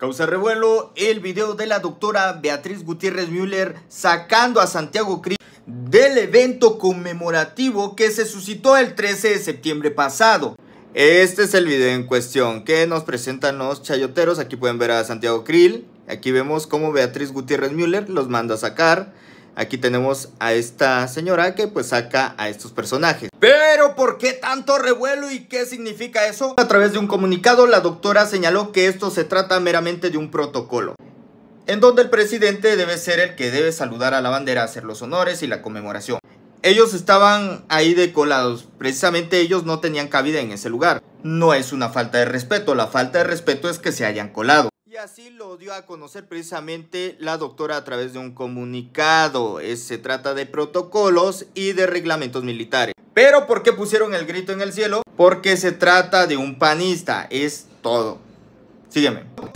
Causa revuelo el video de la doctora Beatriz Gutiérrez Müller sacando a Santiago Krill del evento conmemorativo que se suscitó el 13 de septiembre pasado. Este es el video en cuestión que nos presentan los chayoteros. Aquí pueden ver a Santiago Krill. Aquí vemos cómo Beatriz Gutiérrez Müller los manda a sacar. Aquí tenemos a esta señora que pues saca a estos personajes. Pero ¿por qué tanto revuelo y qué significa eso? A través de un comunicado, la doctora señaló que esto se trata meramente de un protocolo en donde el presidente debe ser el que debe saludar a la bandera, hacer los honores y la conmemoración. Ellos estaban ahí de colados, precisamente ellos no tenían cabida en ese lugar. No es una falta de respeto, la falta de respeto es que se hayan colado. Y así lo dio a conocer precisamente la doctora a través de un comunicado. se trata de protocolos y de reglamentos militares. Pero ¿por qué pusieron el grito en el cielo? Porque se trata de un panista, es todo. Sígueme.